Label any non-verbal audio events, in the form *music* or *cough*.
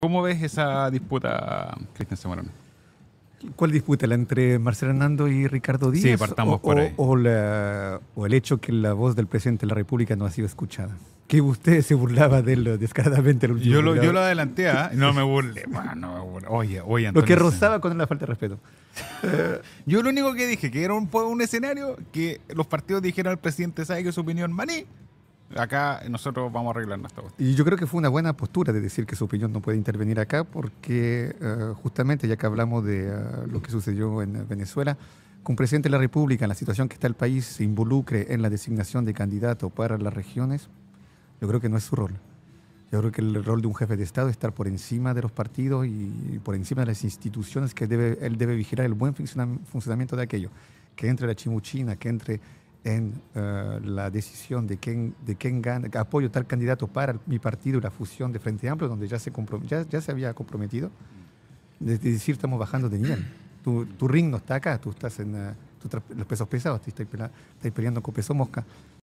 ¿Cómo ves esa disputa, Cristian Zamorano? ¿Cuál disputa? ¿La entre Marcelo Hernando y Ricardo Díaz? Sí, partamos o, por O, el hecho que la voz del presidente de la República no ha sido escuchada. Que usted se burlaba de él descaradamente el yo lo, yo lo adelanté, ¿ah? no me burlé. no Oye, oye, Lo que rozaba con la falta de respeto. *laughs* yo lo único que dije, que era un, un escenario que los partidos dijeron al presidente, ¿sabe que su opinión maní? acá nosotros vamos a arreglar nuestra cuestión. Y yo creo que fue una buena postura de decir que su opinión no puede intervenir acá, porque eh, justamente ya que hablamos de eh, lo que sucedió en eh, Venezuela, con un presidente de la República, en la situación que está el país, se involucre en la designación de candidato para las regiones, yo creo que no es su rol. Yo creo que el rol de un jefe de Estado es estar por encima de los partidos y por encima de las instituciones que debe, él debe vigilar el buen funcionamiento de aquello. Que entre la chimuchina, que entre en eh, la decisión de quién, de quién gana, apoyo tal candidato para mi partido, la fusión de Frente Amplio, donde ya se, ya, ya se había comprometido, de decir estamos bajando de nivel. Tu, tu ring no está acá, tú estás en eh, los pesos pesados, te estás peleando con peso mosca.